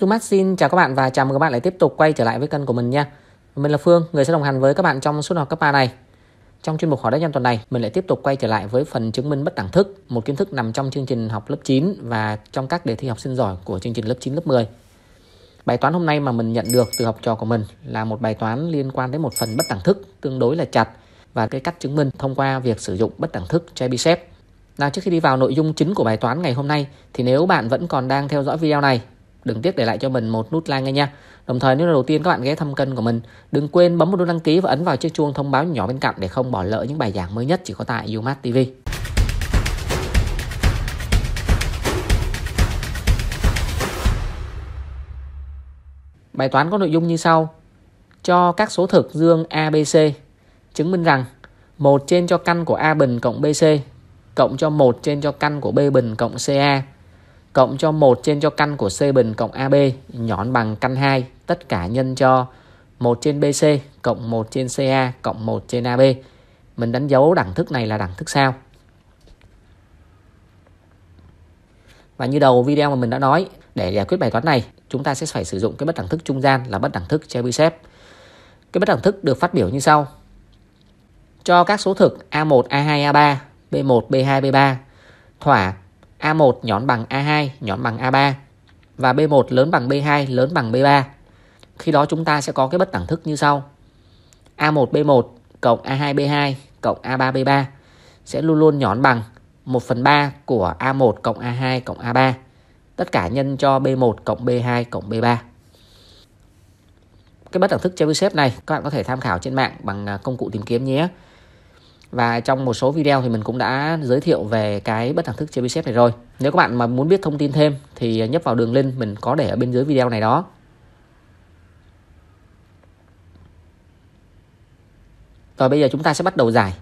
Dung Mát xin chào các bạn và chào mừng các bạn lại tiếp tục quay trở lại với kênh của mình nha. Mình là Phương, người sẽ đồng hành với các bạn trong suốt học cấp 3 này. Trong chuyên mục hỏi đáp nhanh tuần này, mình lại tiếp tục quay trở lại với phần chứng minh bất đẳng thức, một kiến thức nằm trong chương trình học lớp 9 và trong các đề thi học sinh giỏi của chương trình lớp 9 lớp 10. Bài toán hôm nay mà mình nhận được từ học trò của mình là một bài toán liên quan đến một phần bất đẳng thức tương đối là chặt và cái cách chứng minh thông qua việc sử dụng bất đẳng thức Chebyshev. Nào trước khi đi vào nội dung chính của bài toán ngày hôm nay thì nếu bạn vẫn còn đang theo dõi video này đừng tiếc để lại cho mình một nút like ngay nha. Đồng thời nếu là đầu tiên các bạn ghé thăm kênh của mình, đừng quên bấm một nút đăng ký và ấn vào chiếc chuông thông báo nhỏ bên cạnh để không bỏ lỡ những bài giảng mới nhất chỉ có tại UMAT TV. Bài toán có nội dung như sau. Cho các số thực dương ABC chứng minh rằng 1 trên cho căn của A bình cộng BC cộng cho 1 trên cho căn của B bình cộng CA cộng cho 1 trên cho căn của C bình cộng AB nhọn bằng căn 2 tất cả nhân cho 1 trên BC cộng 1 trên CA cộng 1 trên AB mình đánh dấu đẳng thức này là đẳng thức sao và như đầu video mà mình đã nói để giải quyết bài toán này chúng ta sẽ phải sử dụng cái bất đẳng thức trung gian là bất đẳng thức Chebyshev cái bất đẳng thức được phát biểu như sau cho các số thực A1, A2, A3, B1, B2, B3 thỏa A1 nhón bằng A2 nhón bằng A3 và B1 lớn bằng B2 lớn bằng B3. Khi đó chúng ta sẽ có cái bất đẳng thức như sau. A1 B1 cộng A2 B2 cộng A3 B3 sẽ luôn luôn nhón bằng 1 phần 3 của A1 cộng A2 cộng A3. Tất cả nhân cho B1 cộng B2 cộng B3. Cái bất đẳng thức Chebyshev này các bạn có thể tham khảo trên mạng bằng à, công cụ tìm kiếm nhé và trong một số video thì mình cũng đã giới thiệu về cái bất đẳng thức chia bicep này rồi nếu các bạn mà muốn biết thông tin thêm thì nhấp vào đường link mình có để ở bên dưới video này đó Rồi bây giờ chúng ta sẽ bắt đầu giải.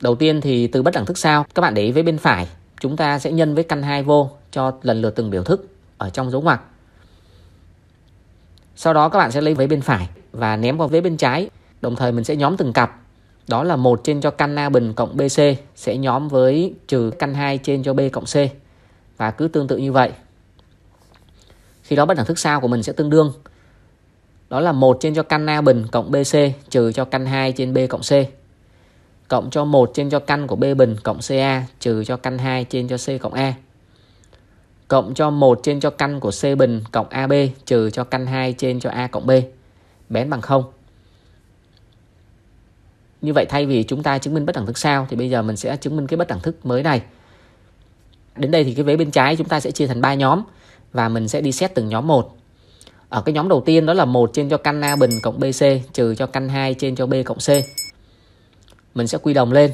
Đầu tiên thì từ bất đẳng thức sau các bạn để ý với bên phải, chúng ta sẽ nhân với căn 2 vô cho lần lượt từng biểu thức ở trong dấu ngoặc. Sau đó các bạn sẽ lấy vế bên phải và ném vào vế bên trái, đồng thời mình sẽ nhóm từng cặp đó là một trên cho căn A bình cộng BC sẽ nhóm với trừ căn 2 trên cho B cộng C và cứ tương tự như vậy khi đó bất đẳng thức sau của mình sẽ tương đương đó là một trên cho căn A bình cộng BC trừ cho căn 2 trên B cộng C cộng cho một trên cho căn của B bình cộng CA trừ cho căn 2 trên cho C cộng A cộng cho một trên cho căn của C bình cộng AB trừ cho căn 2 trên cho A cộng B bén bằng không như vậy thay vì chúng ta chứng minh bất đẳng thức sao thì bây giờ mình sẽ chứng minh cái bất đẳng thức mới này đến đây thì cái vế bên trái chúng ta sẽ chia thành ba nhóm và mình sẽ đi xét từng nhóm một ở cái nhóm đầu tiên đó là 1 trên cho căn A bình cộng BC trừ cho căn 2 trên cho B cộng C. Mình sẽ quy đồng lên.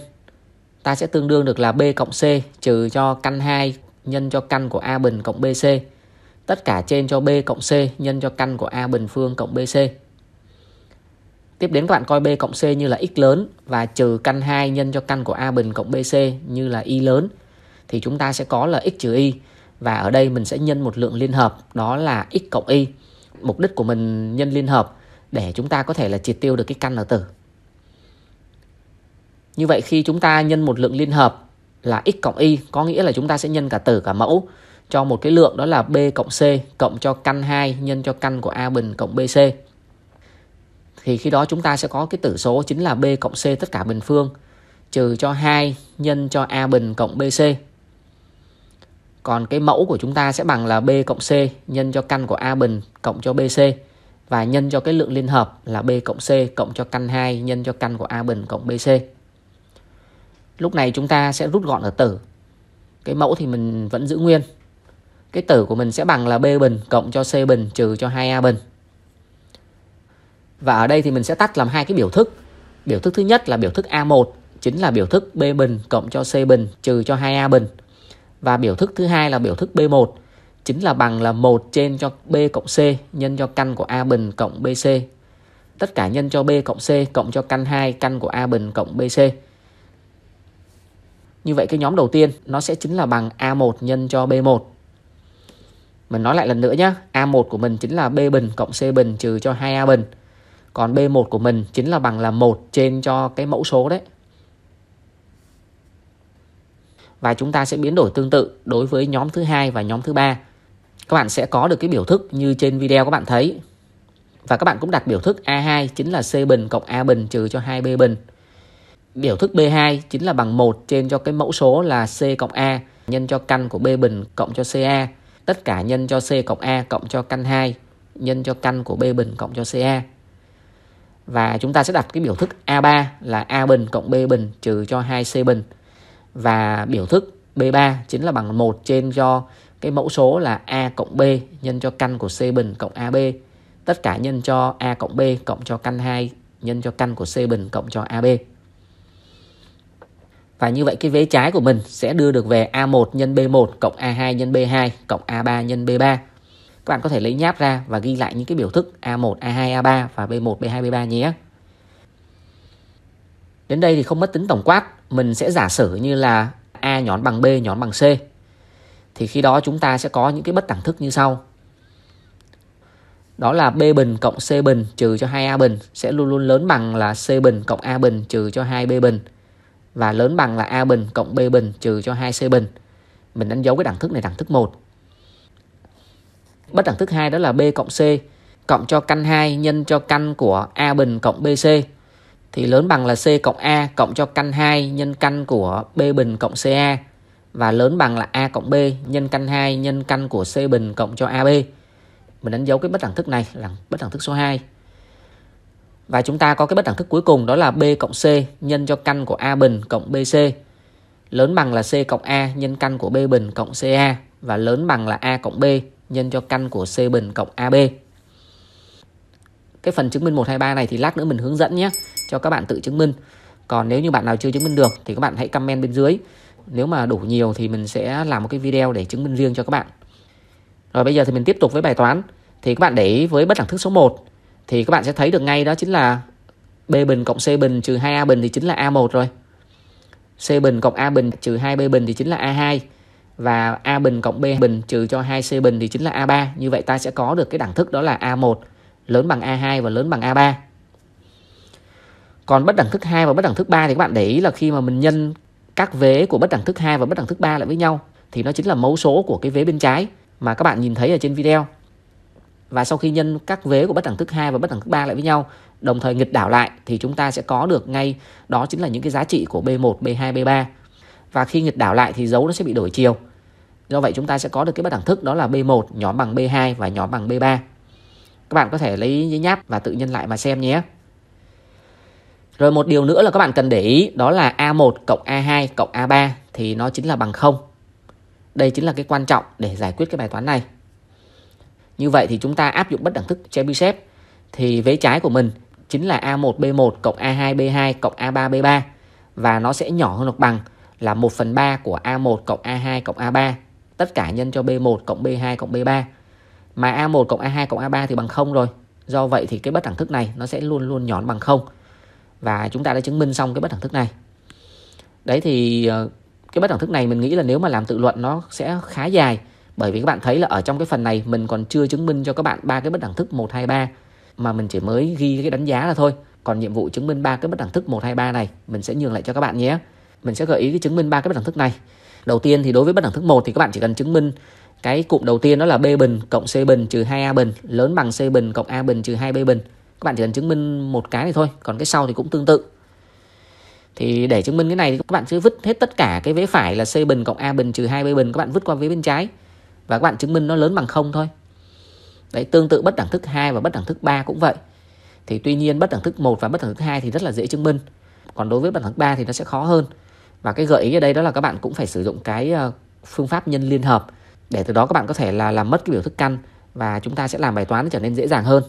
Ta sẽ tương đương được là B cộng C trừ cho căn 2 nhân cho căn của A bình cộng BC. Tất cả trên cho B cộng C nhân cho căn của A bình phương cộng BC. Tiếp đến các bạn coi B cộng C như là x lớn và trừ căn 2 nhân cho căn của A bình cộng BC như là y lớn. Thì chúng ta sẽ có là x trừ y và ở đây mình sẽ nhân một lượng liên hợp đó là x cộng y. Mục đích của mình nhân liên hợp để chúng ta có thể là triệt tiêu được cái căn ở tử. Như vậy khi chúng ta nhân một lượng liên hợp là x cộng y có nghĩa là chúng ta sẽ nhân cả tử cả mẫu cho một cái lượng đó là b cộng c cộng cho căn 2 nhân cho căn của a bình cộng bc thì khi đó chúng ta sẽ có cái tử số chính là b cộng c tất cả bình phương trừ cho 2 nhân cho a bình cộng bc. Còn cái mẫu của chúng ta sẽ bằng là b cộng c nhân cho căn của a bình cộng cho bc và nhân cho cái lượng liên hợp là b cộng c cộng cho căn 2 nhân cho căn của a bình cộng bc. Lúc này chúng ta sẽ rút gọn ở tử. Cái mẫu thì mình vẫn giữ nguyên. Cái tử của mình sẽ bằng là b bình cộng cho c bình trừ cho 2a bình và ở đây thì mình sẽ tách làm hai cái biểu thức. Biểu thức thứ nhất là biểu thức A1 chính là biểu thức B bình cộng cho C bình trừ cho 2A bình. Và biểu thức thứ hai là biểu thức B1 chính là bằng là 1 trên cho B cộng C nhân cho căn của A bình cộng BC. Tất cả nhân cho B cộng C cộng cho căn 2 căn của A bình cộng BC. Như vậy cái nhóm đầu tiên nó sẽ chính là bằng A1 nhân cho B1. Mình nói lại lần nữa nhé. A1 của mình chính là B bình cộng C bình trừ cho 2A bình còn B1 của mình chính là bằng là 1 trên cho cái mẫu số đấy và chúng ta sẽ biến đổi tương tự đối với nhóm thứ hai và nhóm thứ ba các bạn sẽ có được cái biểu thức như trên video các bạn thấy và các bạn cũng đặt biểu thức A2 chính là C bình cộng A bình trừ cho 2B bình biểu thức B2 chính là bằng 1 trên cho cái mẫu số là C cộng A nhân cho căn của B bình cộng cho CA tất cả nhân cho C cộng A cộng cho căn 2 nhân cho căn của B bình cộng cho CA và chúng ta sẽ đặt cái biểu thức A3 là A bình cộng B bình trừ cho 2C bình và biểu thức B3 chính là bằng 1 trên cho cái mẫu số là A cộng B nhân cho căn của C bình cộng AB tất cả nhân cho A cộng B cộng cho căn 2 nhân cho căn của C bình cộng cho AB và như vậy cái vế trái của mình sẽ đưa được về A1 nhân B1 cộng A2 nhân B2 cộng A3 nhân B3 bạn có thể lấy nháp ra và ghi lại những cái biểu thức A1, A2, A3 và B1, B2, B3 nhé. Đến đây thì không mất tính tổng quát, mình sẽ giả sử như là A nhón bằng B nhón bằng C. Thì khi đó chúng ta sẽ có những cái bất đẳng thức như sau. Đó là B bình cộng C bình trừ cho 2A bình sẽ luôn luôn lớn bằng là C bình cộng A bình trừ cho 2B bình và lớn bằng là A bình cộng B bình trừ cho 2C bình. Mình đánh dấu cái đẳng thức này đẳng thức 1 Bất đẳng thức 2 đó là B cộng C cộng cho căn 2 nhân cho căn của A bình cộng BC thì lớn bằng là C cộng A cộng cho căn 2 nhân căn của B bình cộng CA và lớn bằng là A cộng B nhân căn 2 nhân căn của C bình cộng cho AB. Mình đánh dấu cái bất đẳng thức này là bất đẳng thức số 2. Và chúng ta có cái bất đẳng thức cuối cùng đó là B cộng C nhân cho căn của A bình cộng BC lớn bằng là C cộng A nhân căn của B bình cộng CA và lớn bằng là A cộng B nhân cho căn của C bình cộng AB. Cái phần chứng minh 123 này thì lát nữa mình hướng dẫn nhé cho các bạn tự chứng minh. Còn nếu như bạn nào chưa chứng minh được thì các bạn hãy comment bên dưới. Nếu mà đủ nhiều thì mình sẽ làm một cái video để chứng minh riêng cho các bạn. Rồi bây giờ thì mình tiếp tục với bài toán. Thì các bạn để ý với bất đẳng thức số 1 thì các bạn sẽ thấy được ngay đó chính là B bình cộng C bình trừ 2A bình thì chính là A1 rồi. C bình cộng A bình trừ 2B bình thì chính là A2 và A bình cộng B bình trừ cho 2C bình thì chính là A3. Như vậy ta sẽ có được cái đẳng thức đó là A1 lớn bằng A2 và lớn bằng A3. Còn bất đẳng thức 2 và bất đẳng thức 3 thì các bạn để ý là khi mà mình nhân các vế của bất đẳng thức 2 và bất đẳng thức 3 lại với nhau thì nó chính là mẫu số của cái vế bên trái mà các bạn nhìn thấy ở trên video. Và sau khi nhân các vế của bất đẳng thức 2 và bất đẳng thức 3 lại với nhau, đồng thời nghịch đảo lại thì chúng ta sẽ có được ngay đó chính là những cái giá trị của B1, B2, B3. Và khi nghịch đảo lại thì dấu nó sẽ bị đổi chiều. Do vậy chúng ta sẽ có được cái bất đẳng thức đó là B1 nhỏ bằng B2 và nhỏ bằng B3. Các bạn có thể lấy giấy nháp và tự nhân lại mà xem nhé. Rồi một điều nữa là các bạn cần để ý đó là A1 cộng A2 cộng A3 thì nó chính là bằng 0. Đây chính là cái quan trọng để giải quyết cái bài toán này. Như vậy thì chúng ta áp dụng bất đẳng thức Chebyshev thì vế trái của mình chính là A1B1 cộng A2B2 cộng A3B3 và nó sẽ nhỏ hơn hoặc bằng là 1 phần 3 của A1 cộng A2 cộng A3 tất cả nhân cho B1 cộng B2 cộng B3 mà A1 cộng A2 cộng A3 thì bằng 0 rồi do vậy thì cái bất đẳng thức này nó sẽ luôn luôn nhón bằng 0 và chúng ta đã chứng minh xong cái bất đẳng thức này đấy thì ờ, cái bất đẳng thức này mình nghĩ là nếu mà làm tự luận nó sẽ khá dài bởi vì các bạn thấy là ở trong cái phần này mình còn chưa chứng minh cho các bạn ba cái bất đẳng thức 1 2 3 mà mình chỉ mới ghi cái đánh giá là thôi. Còn nhiệm vụ chứng minh ba cái bất đẳng thức 1 2 3 này mình sẽ nhường lại cho các bạn nhé. Mình sẽ gợi ý cái chứng minh ba cái bất đẳng thức này đầu tiên thì đối với bất đẳng thức một thì các bạn chỉ cần chứng minh cái cụm đầu tiên đó là b bình cộng c bình trừ 2a bình lớn bằng c bình cộng a bình trừ 2b bình các bạn chỉ cần chứng minh một cái này thôi còn cái sau thì cũng tương tự thì để chứng minh cái này thì các bạn cứ vứt hết tất cả cái vế phải là c bình cộng a bình trừ 2b bình các bạn vứt qua vế bên trái và các bạn chứng minh nó lớn bằng không thôi đấy tương tự bất đẳng thức 2 và bất đẳng thức 3 cũng vậy thì tuy nhiên bất đẳng thức 1 và bất đẳng thức 2 thì rất là dễ chứng minh còn đối với bất đẳng thức 3 thì nó sẽ khó hơn và cái gợi ý ở đây đó là các bạn cũng phải sử dụng cái ờ, phương pháp nhân liên hợp để từ đó các bạn có thể là làm mất cái biểu thức căn và chúng ta sẽ làm bài toán trở nên dễ dàng hơn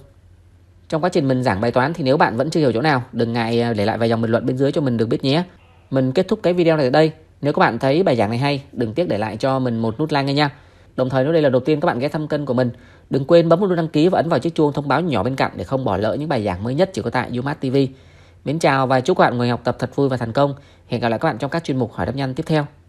trong quá trình mình giảng bài toán thì nếu bạn vẫn chưa hiểu chỗ nào đừng ngại ờ, để lại vài dòng bình luận bên dưới cho mình được biết nhé mình kết thúc cái video này ở đây nếu các bạn thấy bài giảng này hay đừng tiếc để lại cho mình một nút like ngay nha Đồng thời nếu đây là đầu tiên các bạn ghé thăm kênh của mình, đừng quên bấm nút đăng ký và ấn vào chiếc chuông thông báo nhỏ bên cạnh để không bỏ lỡ những bài giảng mới nhất chỉ có tại UMass TV. Mến chào và chúc các bạn người học tập thật vui và thành công. Hẹn gặp lại các bạn trong các chuyên mục hỏi đáp nhanh tiếp theo.